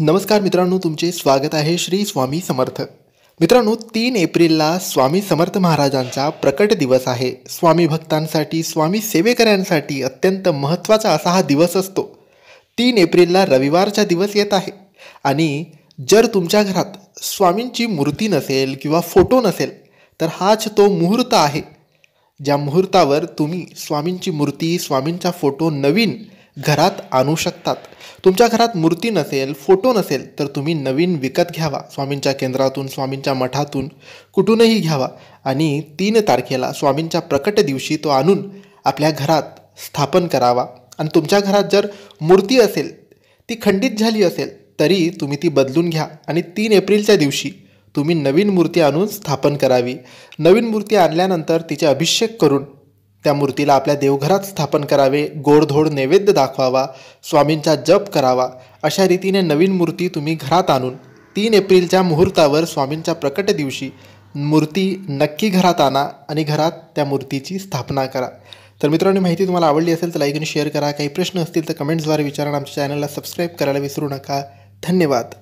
नमस्कार मित्रांनो तुमचे स्वागत आहे श्री स्वामी समर्थ मित्रांनो तीन एप्रिलला स्वामी समर्थ महाराजांचा प्रकट दिवस आहे स्वामी भक्तांसाठी स्वामी सेवेकऱ्यांसाठी अत्यंत महत्त्वाचा असा हा दिवस असतो तीन एप्रिलला रविवारचा दिवस येत आहे आणि जर तुमच्या घरात स्वामींची मूर्ती नसेल किंवा फोटो नसेल तर हाच तो मुहूर्त आहे ज्या मुहूर्तावर तुम्ही स्वामींची मूर्ती स्वामींचा फोटो नवीन घरात आणू शकतात तुमच्या घरात मूर्ती नसेल फोटो नसेल तर तुम्ही नवीन विकत घ्यावा स्वामींच्या केंद्रातून स्वामींच्या मठातून कुठूनही घ्यावा आणि तीन तारखेला स्वामींच्या प्रकट दिवशी तो आणून आपल्या घरात स्थापन करावा आणि तुमच्या घरात जर मूर्ती असेल ती खंडित झाली असेल तरी तुम्ही ती बदलून घ्या आणि तीन एप्रिलच्या दिवशी तुम्ही नवीन मूर्ती आणून स्थापन करावी नवीन मूर्ती आणल्यानंतर तिचे अभिषेक करून त्या मूर्तीला आपल्या देवघरात स्थापन करावे गोडधोड नैवेद्य दाखवावा स्वामींचा जप करावा अशा रीतीने नवीन मूर्ती तुम्ही घरात आणून तीन एप्रिलच्या मुहूर्तावर स्वामींच्या प्रकट दिवशी मूर्ती नक्की घरात आणा आणि घरात त्या मूर्तीची स्थापना करा तर मित्रांनो माहिती तुम्हाला आवडली असेल तर लाईक आणि शेअर करा काही प्रश्न असतील तर कमेंट्सद्वारे विचारा आमच्या चॅनलला सबस्क्राईब करायला विसरू नका धन्यवाद